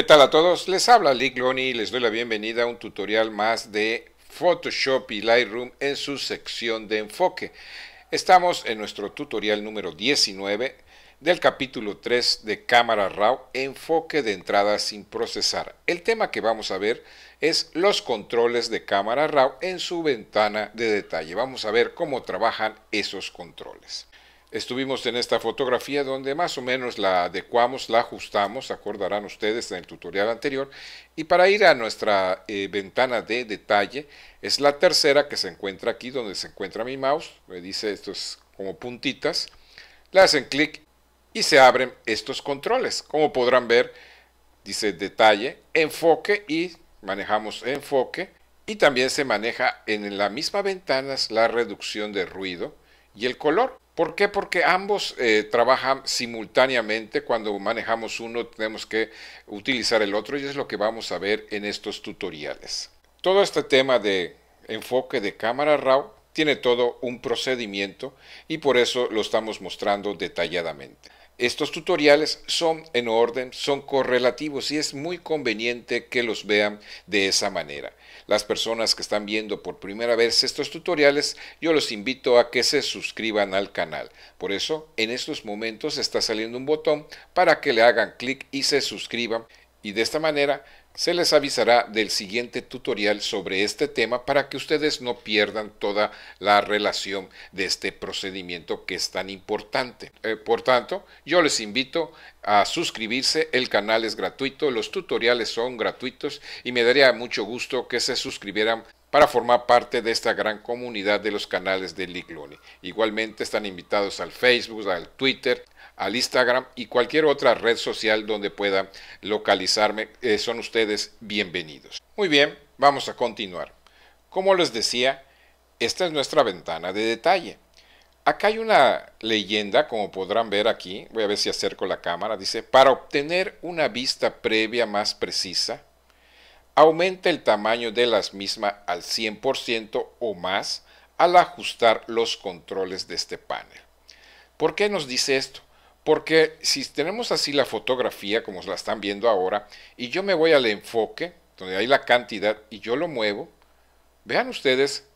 ¿Qué tal a todos? Les habla Lick y les doy la bienvenida a un tutorial más de Photoshop y Lightroom en su sección de enfoque. Estamos en nuestro tutorial número 19 del capítulo 3 de Cámara RAW, enfoque de entrada sin procesar. El tema que vamos a ver es los controles de Cámara RAW en su ventana de detalle. Vamos a ver cómo trabajan esos controles. Estuvimos en esta fotografía donde más o menos la adecuamos, la ajustamos, acordarán ustedes en el tutorial anterior. Y para ir a nuestra eh, ventana de detalle, es la tercera que se encuentra aquí donde se encuentra mi mouse. Me dice estos como puntitas. Le hacen clic y se abren estos controles. Como podrán ver, dice detalle, enfoque y manejamos enfoque. Y también se maneja en la misma ventana la reducción de ruido y el color. ¿Por qué? Porque ambos eh, trabajan simultáneamente. Cuando manejamos uno tenemos que utilizar el otro y es lo que vamos a ver en estos tutoriales. Todo este tema de enfoque de cámara RAW tiene todo un procedimiento y por eso lo estamos mostrando detalladamente. Estos tutoriales son en orden, son correlativos y es muy conveniente que los vean de esa manera las personas que están viendo por primera vez estos tutoriales, yo los invito a que se suscriban al canal. Por eso, en estos momentos está saliendo un botón para que le hagan clic y se suscriban y de esta manera se les avisará del siguiente tutorial sobre este tema para que ustedes no pierdan toda la relación de este procedimiento que es tan importante. Eh, por tanto, yo les invito a suscribirse, el canal es gratuito, los tutoriales son gratuitos y me daría mucho gusto que se suscribieran para formar parte de esta gran comunidad de los canales de Ligloni. Igualmente están invitados al Facebook, al Twitter, al Instagram y cualquier otra red social donde pueda localizarme. Eh, son ustedes bienvenidos. Muy bien, vamos a continuar. Como les decía, esta es nuestra ventana de detalle. Acá hay una leyenda, como podrán ver aquí, voy a ver si acerco la cámara, dice, para obtener una vista previa más precisa, aumenta el tamaño de las mismas al 100% o más al ajustar los controles de este panel. ¿Por qué nos dice esto? Porque si tenemos así la fotografía, como la están viendo ahora, y yo me voy al enfoque, donde hay la cantidad, y yo lo muevo, vean ustedes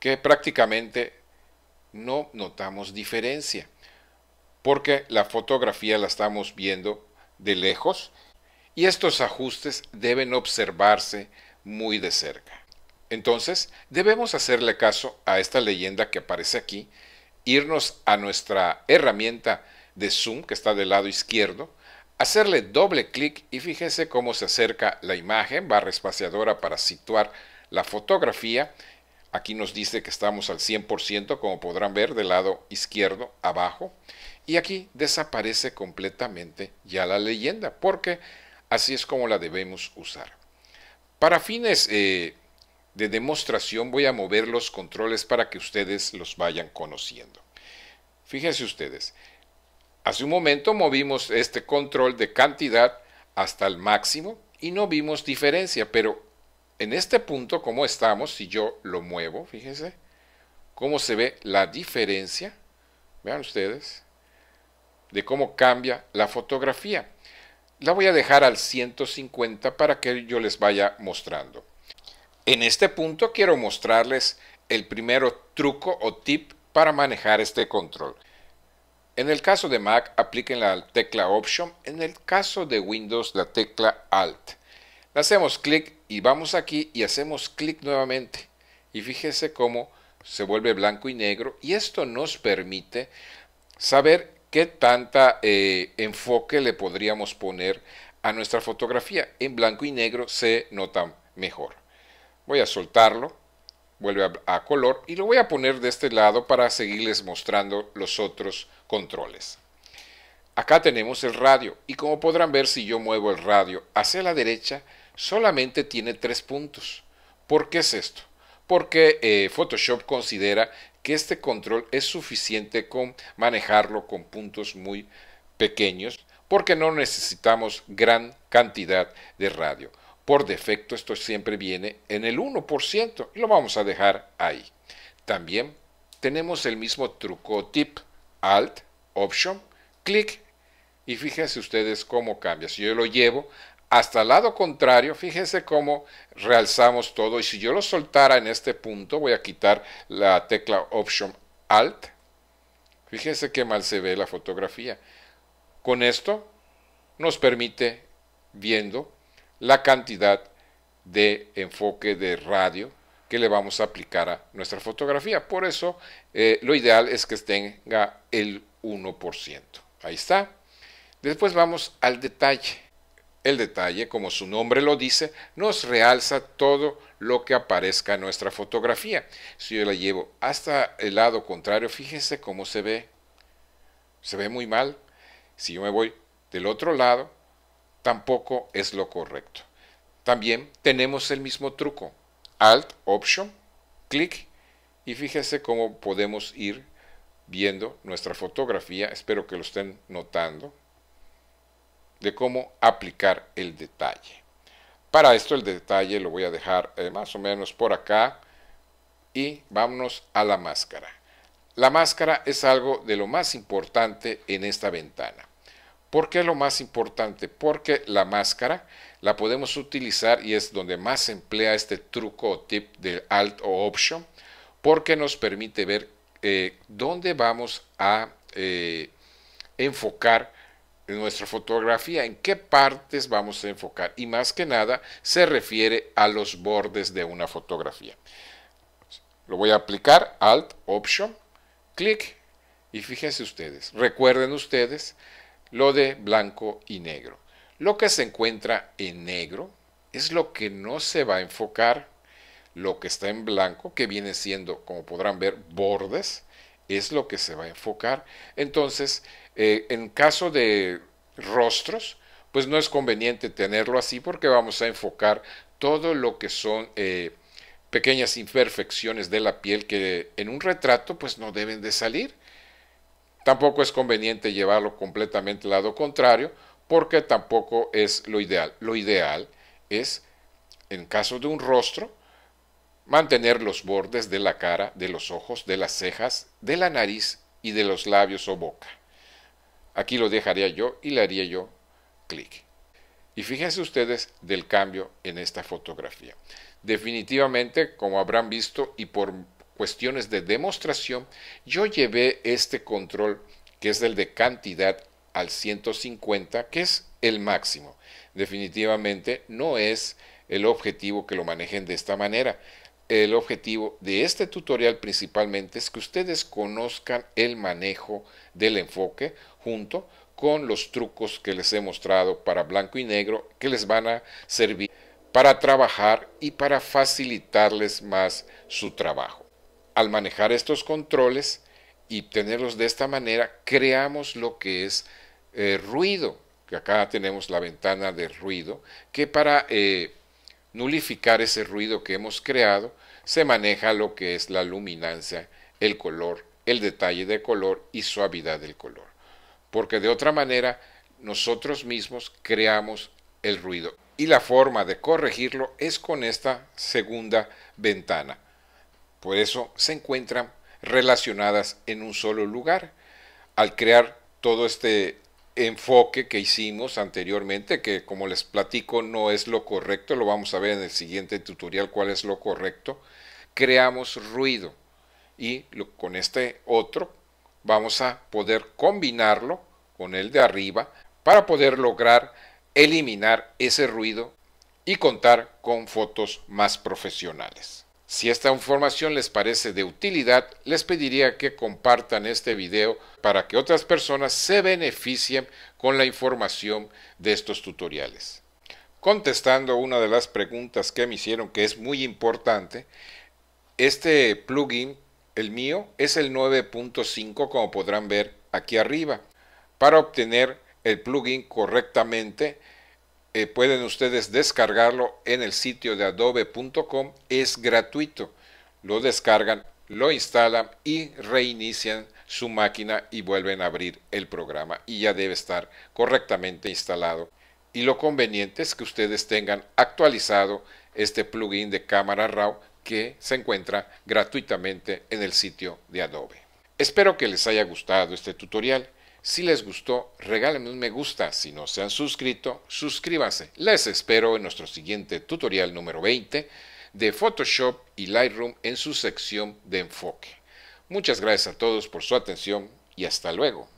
que prácticamente no notamos diferencia. Porque la fotografía la estamos viendo de lejos y estos ajustes deben observarse muy de cerca. Entonces, debemos hacerle caso a esta leyenda que aparece aquí, irnos a nuestra herramienta de zoom que está del lado izquierdo, hacerle doble clic y fíjense cómo se acerca la imagen, barra espaciadora para situar la fotografía. Aquí nos dice que estamos al 100%, como podrán ver, del lado izquierdo abajo. Y aquí desaparece completamente ya la leyenda, porque así es como la debemos usar. Para fines eh, de demostración voy a mover los controles para que ustedes los vayan conociendo. Fíjense ustedes, Hace un momento movimos este control de cantidad hasta el máximo y no vimos diferencia, pero en este punto, como estamos? Si yo lo muevo, fíjense, ¿cómo se ve la diferencia? Vean ustedes, de cómo cambia la fotografía. La voy a dejar al 150 para que yo les vaya mostrando. En este punto quiero mostrarles el primero truco o tip para manejar este control. En el caso de Mac, apliquen la tecla Option. En el caso de Windows, la tecla Alt. Le hacemos clic y vamos aquí y hacemos clic nuevamente. Y fíjese cómo se vuelve blanco y negro. Y esto nos permite saber qué tanta eh, enfoque le podríamos poner a nuestra fotografía. En blanco y negro se nota mejor. Voy a soltarlo vuelve a, color y lo voy a poner de este lado para seguirles mostrando los otros controles. Acá tenemos el radio y como podrán ver si yo muevo el radio hacia la derecha solamente tiene tres puntos. ¿Por qué es esto? Porque eh, Photoshop considera que este control es suficiente con manejarlo con puntos muy pequeños porque no necesitamos gran cantidad de radio. Por defecto esto siempre viene en el 1% y lo vamos a dejar ahí. También tenemos el mismo truco tip, Alt, Option, clic y fíjense ustedes cómo cambia. Si yo lo llevo hasta el lado contrario, fíjense cómo realzamos todo. Y si yo lo soltara en este punto, voy a quitar la tecla Option Alt. Fíjense qué mal se ve la fotografía. Con esto nos permite, viendo la cantidad de enfoque de radio que le vamos a aplicar a nuestra fotografía. Por eso eh, lo ideal es que tenga el 1%. Ahí está. Después vamos al detalle. El detalle, como su nombre lo dice, nos realza todo lo que aparezca en nuestra fotografía. Si yo la llevo hasta el lado contrario, fíjense cómo se ve. Se ve muy mal. Si yo me voy del otro lado, tampoco es lo correcto. También tenemos el mismo truco, Alt, Option, clic y fíjese cómo podemos ir viendo nuestra fotografía, espero que lo estén notando, de cómo aplicar el detalle. Para esto el detalle lo voy a dejar eh, más o menos por acá y vámonos a la máscara. La máscara es algo de lo más importante en esta ventana. ¿Por qué lo más importante? Porque la máscara la podemos utilizar y es donde más se emplea este truco o tip de Alt o Option, porque nos permite ver eh, dónde vamos a eh, enfocar nuestra fotografía, en qué partes vamos a enfocar y más que nada se refiere a los bordes de una fotografía. Lo voy a aplicar, Alt, Option, clic y fíjense ustedes, recuerden ustedes lo de blanco y negro. Lo que se encuentra en negro es lo que no se va a enfocar. Lo que está en blanco, que viene siendo, como podrán ver, bordes, es lo que se va a enfocar. Entonces, eh, en caso de rostros, pues no es conveniente tenerlo así porque vamos a enfocar todo lo que son eh, pequeñas imperfecciones de la piel que en un retrato pues no deben de salir. Tampoco es conveniente llevarlo completamente al lado contrario, porque tampoco es lo ideal. Lo ideal es, en caso de un rostro, mantener los bordes de la cara, de los ojos, de las cejas, de la nariz y de los labios o boca. Aquí lo dejaría yo y le haría yo clic. Y fíjense ustedes del cambio en esta fotografía. Definitivamente, como habrán visto y por cuestiones de demostración, yo llevé este control que es el de cantidad al 150, que es el máximo. Definitivamente no es el objetivo que lo manejen de esta manera. El objetivo de este tutorial principalmente es que ustedes conozcan el manejo del enfoque junto con los trucos que les he mostrado para blanco y negro que les van a servir para trabajar y para facilitarles más su trabajo al manejar estos controles y tenerlos de esta manera, creamos lo que es eh, ruido, que acá tenemos la ventana de ruido, que para eh, nulificar ese ruido que hemos creado, se maneja lo que es la luminancia, el color, el detalle de color y suavidad del color. Porque de otra manera, nosotros mismos creamos el ruido. Y la forma de corregirlo es con esta segunda ventana. Por eso se encuentran relacionadas en un solo lugar. Al crear todo este enfoque que hicimos anteriormente, que como les platico no es lo correcto, lo vamos a ver en el siguiente tutorial cuál es lo correcto, creamos ruido y con este otro vamos a poder combinarlo con el de arriba para poder lograr eliminar ese ruido y contar con fotos más profesionales. Si esta información les parece de utilidad, les pediría que compartan este video para que otras personas se beneficien con la información de estos tutoriales. Contestando una de las preguntas que me hicieron, que es muy importante, este plugin, el mío, es el 9.5 como podrán ver aquí arriba. Para obtener el plugin correctamente, eh, pueden ustedes descargarlo en el sitio de adobe.com, es gratuito. Lo descargan, lo instalan y reinician su máquina y vuelven a abrir el programa y ya debe estar correctamente instalado. Y lo conveniente es que ustedes tengan actualizado este plugin de cámara RAW que se encuentra gratuitamente en el sitio de Adobe. Espero que les haya gustado este tutorial. Si les gustó, regálenme un me gusta. Si no se han suscrito, suscríbase. Les espero en nuestro siguiente tutorial número 20 de Photoshop y Lightroom en su sección de enfoque. Muchas gracias a todos por su atención y hasta luego.